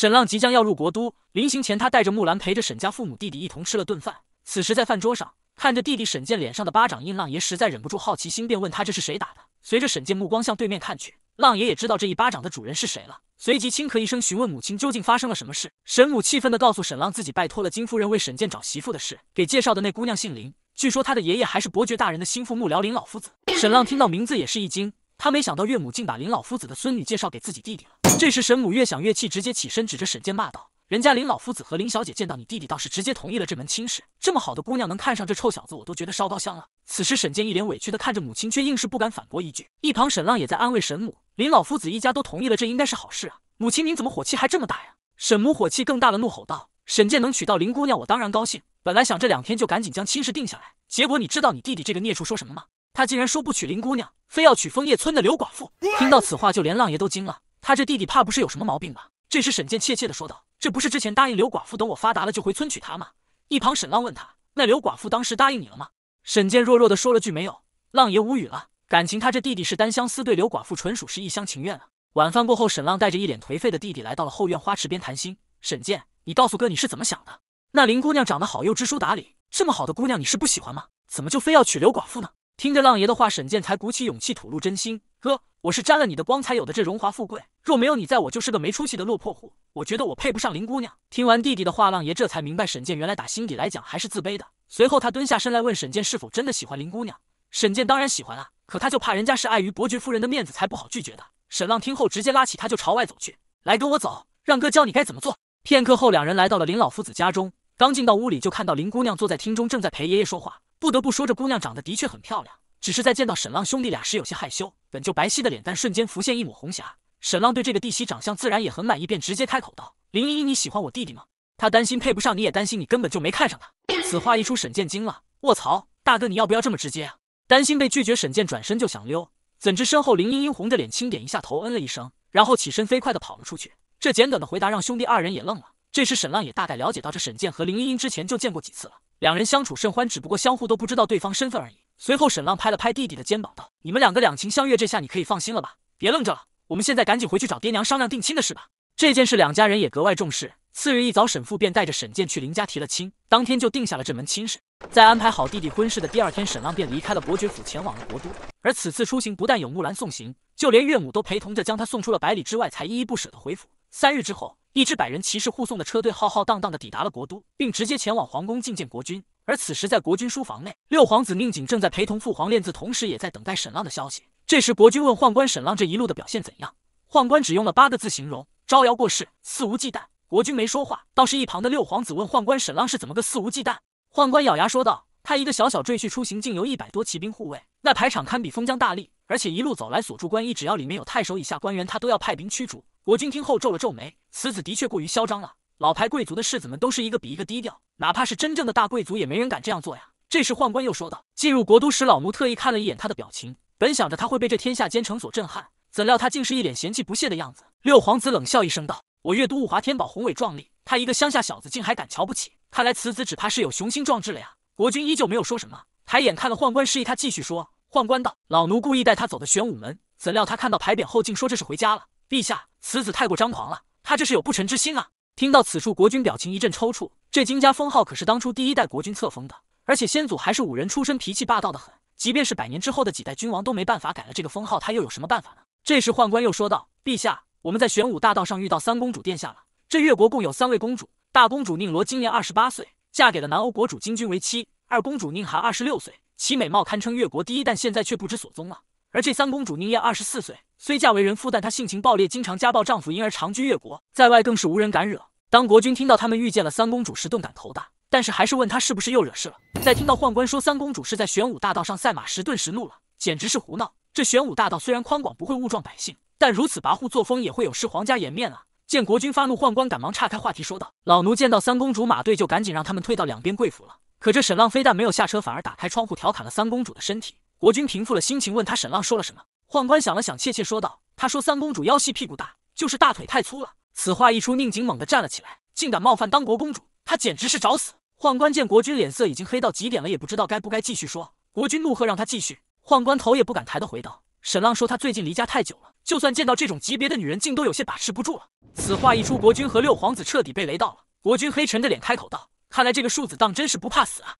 沈浪即将要入国都，临行前他带着木兰陪着沈家父母弟弟一同吃了顿饭。此时在饭桌上，看着弟弟沈健脸上的巴掌印，浪爷实在忍不住好奇心，便问他这是谁打的。随着沈健目光向对面看去，浪爷也知道这一巴掌的主人是谁了，随即轻咳一声，询问母亲究竟发生了什么事。沈母气愤的告诉沈浪，自己拜托了金夫人为沈健找媳妇的事，给介绍的那姑娘姓林，据说他的爷爷还是伯爵大人的心腹幕僚林老夫子。沈浪听到名字也是一惊，他没想到岳母竟把林老夫子的孙女介绍给自己弟弟了。这时，沈母越想越气，直接起身指着沈健骂道：“人家林老夫子和林小姐见到你弟弟，倒是直接同意了这门亲事。这么好的姑娘能看上这臭小子，我都觉得烧高香了。”此时，沈健一脸委屈的看着母亲，却硬是不敢反驳一句。一旁沈浪也在安慰沈母：“林老夫子一家都同意了，这应该是好事啊。母亲您怎么火气还这么大呀？”沈母火气更大了，怒吼道：“沈健能娶到林姑娘，我当然高兴。本来想这两天就赶紧将亲事定下来，结果你知道你弟弟这个孽畜说什么吗？他竟然说不娶林姑娘，非要娶枫叶村的刘寡妇。”听到此话，就连浪爷都惊了。他这弟弟怕不是有什么毛病吧？这时沈健怯怯的说道：“这不是之前答应刘寡妇，等我发达了就回村娶她吗？”一旁沈浪问他：“那刘寡妇当时答应你了吗？”沈健弱弱的说了句：“没有。”浪爷无语了，感情他这弟弟是单相思，对刘寡妇纯属是一厢情愿啊。晚饭过后，沈浪带着一脸颓废的弟弟来到了后院花池边谈心。沈健，你告诉哥你是怎么想的？那林姑娘长得好又知书达理，这么好的姑娘你是不喜欢吗？怎么就非要娶刘寡妇呢？听着浪爷的话，沈健才鼓起勇气吐露真心：“哥，我是沾了你的光才有的这荣华富贵，若没有你，在我就是个没出息的落魄户。我觉得我配不上林姑娘。”听完弟弟的话，浪爷这才明白沈健原来打心底来讲还是自卑的。随后他蹲下身来问沈健：“是否真的喜欢林姑娘？”沈健当然喜欢啊，可他就怕人家是碍于伯爵夫人的面子才不好拒绝的。沈浪听后直接拉起他就朝外走去：“来跟我走，让哥教你该怎么做。”片刻后，两人来到了林老夫子家中。刚进到屋里，就看到林姑娘坐在厅中，正在陪爷爷说话。不得不说，这姑娘长得的确很漂亮，只是在见到沈浪兄弟俩时有些害羞，本就白皙的脸蛋瞬间浮现一抹红霞。沈浪对这个弟媳长相自然也很满意，便直接开口道：“林依依，你喜欢我弟弟吗？”他担心配不上你，也担心你根本就没看上他。此话一出，沈剑惊了：“卧槽，大哥你要不要这么直接啊？”担心被拒绝，沈剑转身就想溜，怎知身后林依依红着脸轻点一下头，嗯了一声，然后起身飞快的跑了出去。这简短的回答让兄弟二人也愣了。这时，沈浪也大概了解到，这沈剑和林依依之前就见过几次了，两人相处甚欢，只不过相互都不知道对方身份而已。随后，沈浪拍了拍弟弟的肩膀，道：“你们两个两情相悦，这下你可以放心了吧？别愣着了，我们现在赶紧回去找爹娘商量定亲的事吧。”这件事，两家人也格外重视。次日一早，沈父便带着沈剑去林家提了亲，当天就定下了这门亲事。在安排好弟弟婚事的第二天，沈浪便离开了伯爵府，前往了国都。而此次出行，不但有木兰送行，就连岳母都陪同着将他送出了百里之外，才依依不舍的回府。三日之后。一支百人骑士护送的车队浩浩荡荡地抵达了国都，并直接前往皇宫觐见国君。而此时，在国君书房内，六皇子宁锦正在陪同父皇练字，同时也在等待沈浪的消息。这时，国君问宦官沈浪：“这一路的表现怎样？”宦官只用了八个字形容：“招摇过市，肆无忌惮。”国君没说话，倒是一旁的六皇子问宦官沈浪：“是怎么个肆无忌惮？”宦官咬牙说道：“他一个小小赘婿出行，竟由一百多骑兵护卫，那排场堪比封疆大吏。而且一路走来，所住官驿，只要里面有太守以下官员，他都要派兵驱逐。”国君听后皱了皱眉，此子的确过于嚣张了。老牌贵族的世子们都是一个比一个低调，哪怕是真正的大贵族，也没人敢这样做呀。这时，宦官又说道：“进入国都时，老奴特意看了一眼他的表情，本想着他会被这天下奸臣所震撼，怎料他竟是一脸嫌弃不屑的样子。”六皇子冷笑一声道：“我越都物华天宝，宏伟壮丽，他一个乡下小子竟还敢瞧不起？看来此子只怕是有雄心壮志了呀。”国君依旧没有说什么，抬眼看了宦官示意，他继续说：“宦官道，老奴故意带他走的玄武门，怎料他看到牌匾后竟说这是回家了，陛下。”此子太过张狂了，他这是有不臣之心啊！听到此处，国君表情一阵抽搐。这金家封号可是当初第一代国君册封的，而且先祖还是武人出身，脾气霸道的很。即便是百年之后的几代君王都没办法改了这个封号，他又有什么办法呢？这时，宦官又说道：“陛下，我们在玄武大道上遇到三公主殿下了。这越国共有三位公主，大公主宁罗今年二十八岁，嫁给了南欧国主金军为妻；二公主宁寒二十六岁，其美貌堪称越国第一，但现在却不知所踪了。而这三公主宁燕二十四岁。”虽嫁为人妇，但她性情暴烈，经常家暴丈夫，因而长居越国，在外更是无人敢惹。当国君听到他们遇见了三公主时，顿感头大，但是还是问他是不是又惹事了。在听到宦官说三公主是在玄武大道上赛马时，顿时怒了，简直是胡闹！这玄武大道虽然宽广，不会误撞百姓，但如此跋扈作风也会有失皇家颜面啊！见国君发怒，宦官赶忙岔开话题说道：“老奴见到三公主马队就赶紧让他们退到两边跪伏了。可这沈浪非但没有下车，反而打开窗户调侃了三公主的身体。”国君平复了心情，问他沈浪说了什么。宦官想了想，怯怯说道：“他说三公主腰细屁股大，就是大腿太粗了。”此话一出，宁锦猛地站了起来，竟敢冒犯当国公主，他简直是找死！宦官见国君脸色已经黑到极点了，也不知道该不该继续说。国君怒喝让他继续，宦官头也不敢抬的回道：“沈浪说他最近离家太久了，就算见到这种级别的女人，竟都有些把持不住了。”此话一出，国君和六皇子彻底被雷到了。国君黑沉着脸开口道：“看来这个庶子当真是不怕死啊！”